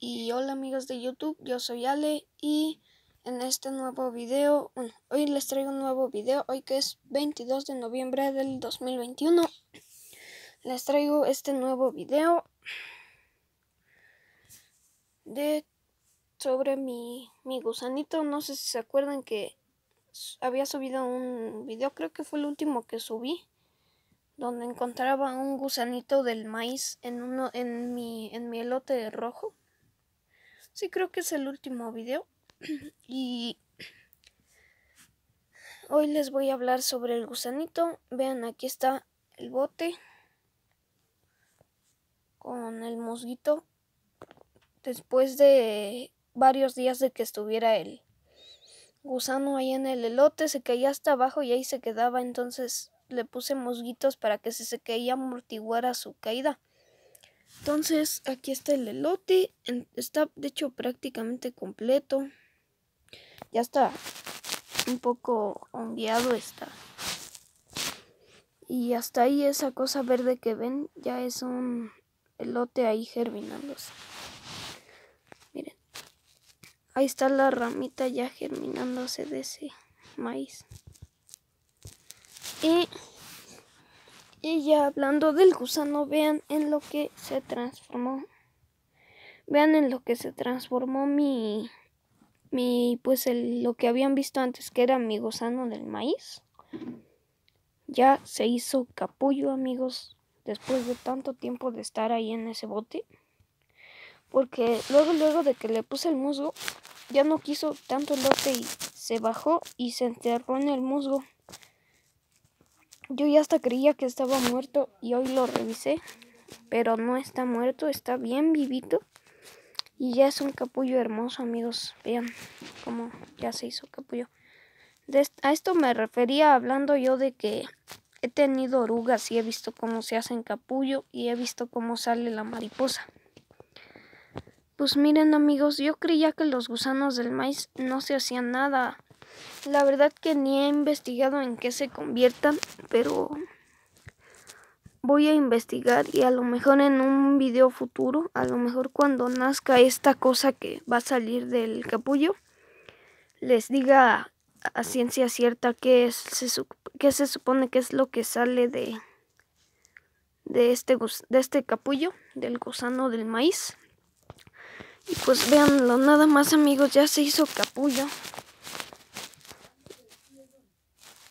Y hola amigos de YouTube, yo soy Ale y en este nuevo video, bueno, hoy les traigo un nuevo video, hoy que es 22 de noviembre del 2021, les traigo este nuevo video de sobre mi, gusanito, no sé si se acuerdan que había subido un video, creo que fue el último que subí, donde encontraba un gusanito del maíz en uno en mi en mi elote rojo Sí, creo que es el último video. y hoy les voy a hablar sobre el gusanito. Vean, aquí está el bote con el mosquito. Después de varios días de que estuviera el gusano ahí en el elote, se caía hasta abajo y ahí se quedaba. Entonces le puse mosquitos para que se se caía amortiguara su caída. Entonces, aquí está el elote. Está, de hecho, prácticamente completo. Ya está un poco ondeado está. Y hasta ahí esa cosa verde que ven ya es un elote ahí germinándose. Miren. Ahí está la ramita ya germinándose de ese maíz. Y y ya hablando del gusano, vean en lo que se transformó. Vean en lo que se transformó mi mi pues lo que habían visto antes que era mi gusano del maíz. Ya se hizo capullo, amigos, después de tanto tiempo de estar ahí en ese bote. Porque luego luego de que le puse el musgo, ya no quiso tanto el bote y se bajó y se enterró en el musgo. Yo ya hasta creía que estaba muerto y hoy lo revisé, pero no está muerto, está bien vivito. Y ya es un capullo hermoso, amigos. Vean cómo ya se hizo capullo. a esto me refería hablando yo de que he tenido orugas y he visto cómo se hacen capullo y he visto cómo sale la mariposa. Pues miren amigos, yo creía que los gusanos del maíz no se hacían nada la verdad que ni he investigado en qué se conviertan, pero voy a investigar y a lo mejor en un video futuro, a lo mejor cuando nazca esta cosa que va a salir del capullo, les diga a, ciencia cierta qué, se, supone que es lo que sale de, de, este, de este capullo, del gusano del maíz. Y pues véanlo, nada más amigos, ya se hizo capullo.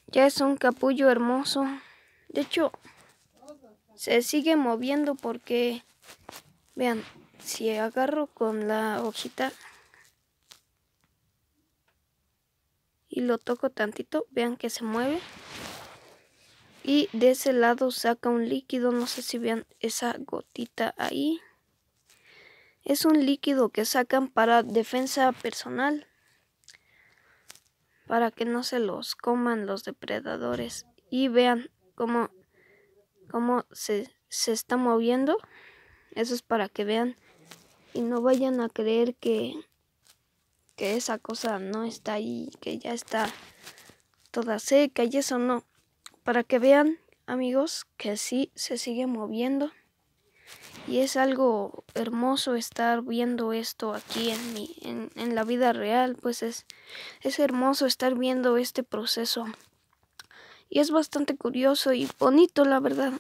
Ya es un capullo hermoso. De hecho, se sigue moviendo porque, vean, si agarro con la hojita y lo toco tantito, vean que se mueve. Y de ese lado saca un líquido, no sé si vean esa gotita ahí. Es un líquido que sacan para defensa personal para que no se los coman los depredadores. Y vean cómo, se, se está moviendo. Eso es para que vean y no vayan a creer que, que esa cosa no está ahí, que ya está toda seca y eso no. Para que vean, amigos, que sí se sigue moviendo. Y es algo hermoso estar viendo esto aquí en, la vida real, pues es, hermoso estar viendo este proceso. Y es bastante curioso y bonito, la verdad.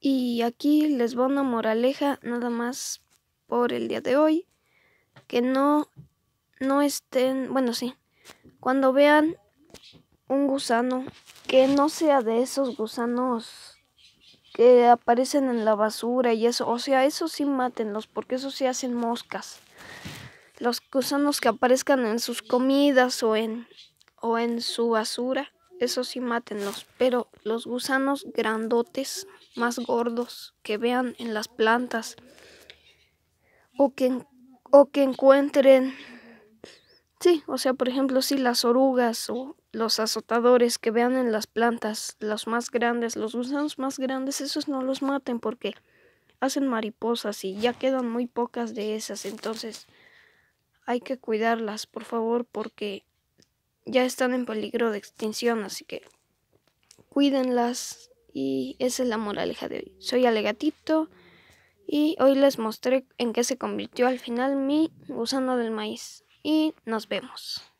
Y aquí les va una moraleja nada más por el día de hoy. Que no, no estén, bueno sí, cuando vean un gusano, que no sea de esos gusanos que aparecen en la basura y eso. O sea, eso sí matenlos porque eso sí hacen moscas. Los gusanos que aparezcan en sus comidas o en, o en su basura, eso sí matenlos. Pero los gusanos grandotes, más gordos, que vean en las plantas o que, o que encuentren. Sí, o sea, por ejemplo, si las orugas o los azotadores que vean en las plantas, los más grandes, los gusanos más grandes, esos no los maten porque hacen mariposas y ya quedan muy pocas de esas, entonces hay que cuidarlas, por favor, porque ya están en peligro de extinción, así que cuídenlas y esa es la moraleja de hoy. Soy Alegatito y hoy les mostré en qué se convirtió al final mi gusano del maíz y nos vemos.